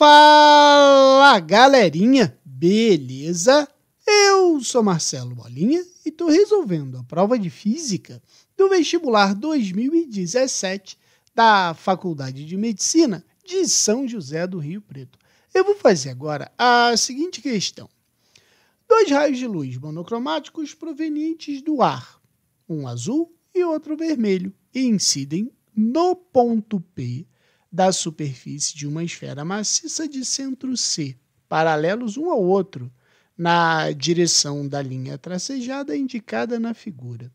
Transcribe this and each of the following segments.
Fala galerinha, beleza? Eu sou Marcelo Bolinha e estou resolvendo a prova de física do vestibular 2017 da Faculdade de Medicina de São José do Rio Preto. Eu vou fazer agora a seguinte questão: dois raios de luz monocromáticos provenientes do ar, um azul e outro vermelho, e incidem no ponto P da superfície de uma esfera maciça de centro C, paralelos um ao outro, na direção da linha tracejada indicada na figura.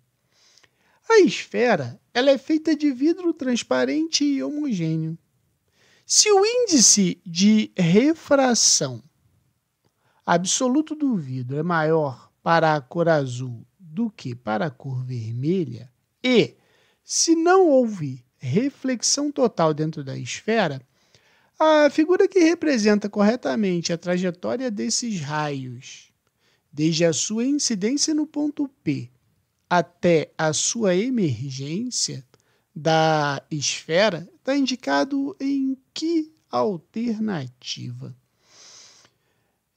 A esfera ela é feita de vidro transparente e homogêneo. Se o índice de refração absoluto do vidro é maior para a cor azul do que para a cor vermelha, e se não houve reflexão total dentro da esfera, a figura que representa corretamente a trajetória desses raios, desde a sua incidência no ponto P até a sua emergência da esfera, está indicado em que alternativa?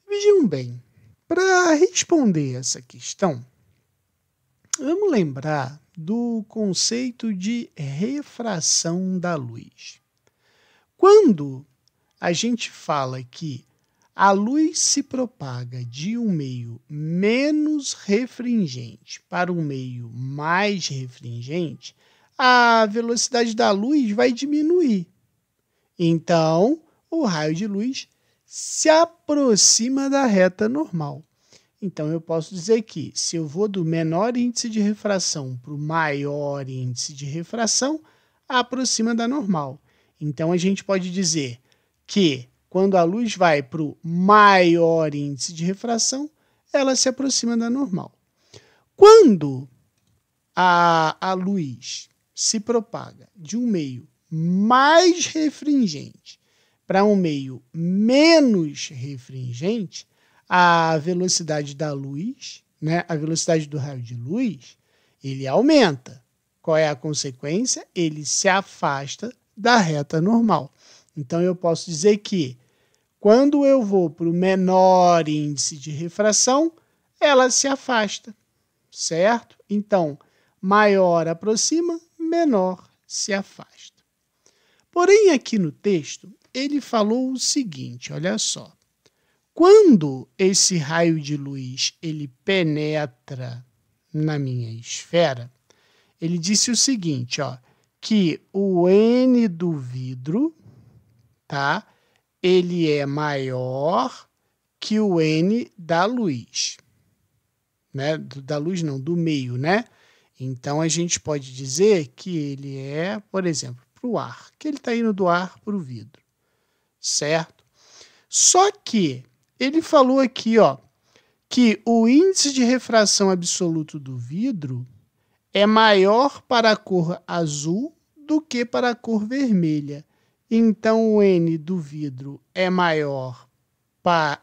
Vejam bem, para responder essa questão, Vamos lembrar do conceito de refração da luz. Quando a gente fala que a luz se propaga de um meio menos refringente para um meio mais refringente, a velocidade da luz vai diminuir. Então, o raio de luz se aproxima da reta normal. Então eu posso dizer que se eu vou do menor índice de refração para o maior índice de refração, aproxima da normal. Então a gente pode dizer que quando a luz vai para o maior índice de refração, ela se aproxima da normal. Quando a, a luz se propaga de um meio mais refringente para um meio menos refringente, a velocidade da luz, né, a velocidade do raio de luz, ele aumenta. Qual é a consequência? Ele se afasta da reta normal. Então eu posso dizer que quando eu vou para o menor índice de refração, ela se afasta, certo? Então, maior aproxima, menor se afasta. Porém, aqui no texto, ele falou o seguinte: olha só quando esse raio de luz ele penetra na minha esfera, ele disse o seguinte, ó, que o N do vidro, tá? Ele é maior que o N da luz, né? Da luz não, do meio, né? Então a gente pode dizer que ele é, por exemplo, para o ar, que ele está indo do ar para o vidro, certo? Só que ele falou aqui, ó, que o índice de refração absoluto do vidro é maior para a cor azul do que para a cor vermelha. Então o N do vidro é maior para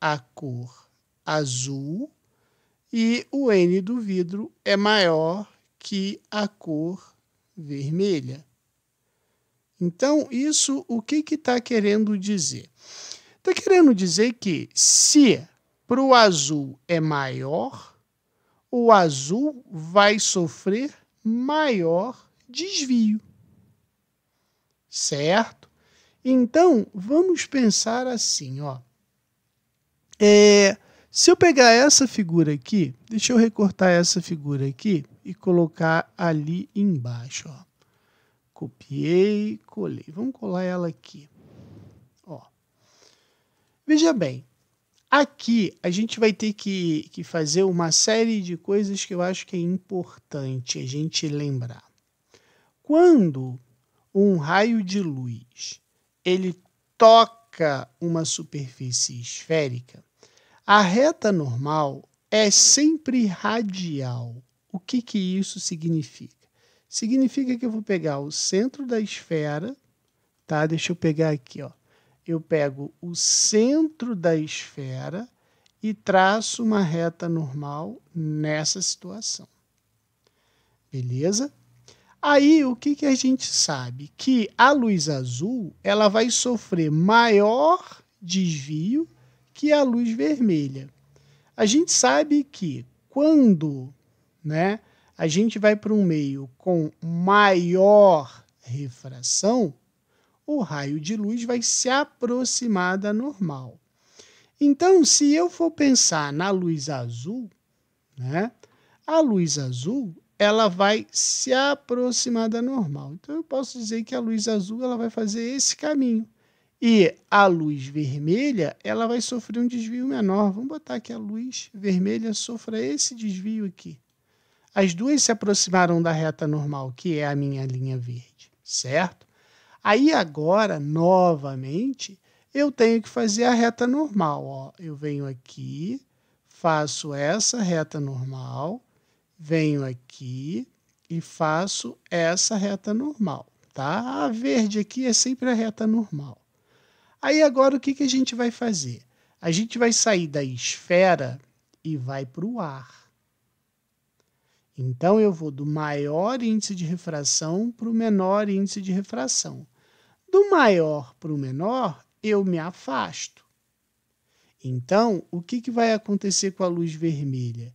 a cor azul e o N do vidro é maior que a cor vermelha. Então, isso o que está que tá querendo dizer? Está querendo dizer que se para o azul é maior, o azul vai sofrer maior desvio. Certo? Então, vamos pensar assim, ó. É, se eu pegar essa figura aqui, deixa eu recortar essa figura aqui e colocar ali embaixo, ó. Copiei, colei. Vamos colar ela aqui. Veja bem, aqui a gente vai ter que, que fazer uma série de coisas que eu acho que é importante a gente lembrar. Quando um raio de luz ele toca uma superfície esférica, a reta normal é sempre radial. O que, que isso significa? Significa que eu vou pegar o centro da esfera, tá? Deixa eu pegar aqui, ó eu pego o centro da esfera e traço uma reta normal nessa situação. Beleza? Aí o que, que a gente sabe? Que a luz azul ela vai sofrer maior desvio que a luz vermelha. A gente sabe que quando né, a gente vai para um meio com maior refração, o raio de luz vai se aproximar da normal. Então, se eu for pensar na luz azul, né? A luz azul, ela vai se aproximar da normal. Então eu posso dizer que a luz azul ela vai fazer esse caminho. E a luz vermelha, ela vai sofrer um desvio menor. Vamos botar que a luz vermelha sofra esse desvio aqui. As duas se aproximaram da reta normal, que é a minha linha verde, certo? Aí agora, novamente, eu tenho que fazer a reta normal. Ó. Eu venho aqui, faço essa reta normal, venho aqui e faço essa reta normal. Tá? A verde aqui é sempre a reta normal. Aí agora o que, que a gente vai fazer? A gente vai sair da esfera e vai para o ar. Então eu vou do maior índice de refração para o menor índice de refração. Do maior para o menor, eu me afasto. Então, o que, que vai acontecer com a luz vermelha?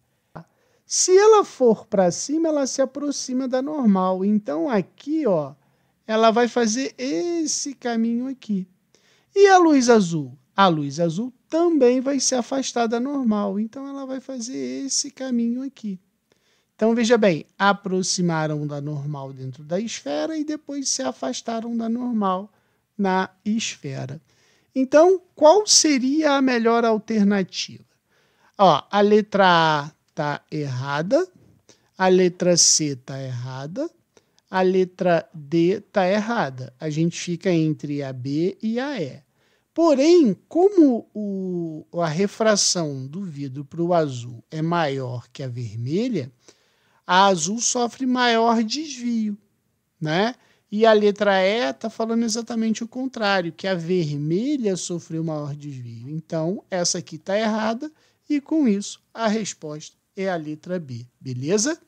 Se ela for para cima, ela se aproxima da normal. Então, aqui, ó, ela vai fazer esse caminho aqui. E a luz azul? A luz azul também vai se afastar da normal. Então, ela vai fazer esse caminho aqui. Então veja bem, aproximaram da normal dentro da esfera e depois se afastaram da normal na esfera. Então, qual seria a melhor alternativa? Ó, a letra A está errada, a letra C está errada, a letra D está errada. A gente fica entre a B e a E. Porém, como o, a refração do vidro para o azul é maior que a vermelha, a azul sofre maior desvio, né? E a letra E está falando exatamente o contrário, que a vermelha sofreu maior desvio. Então, essa aqui está errada, e com isso, a resposta é a letra B, beleza?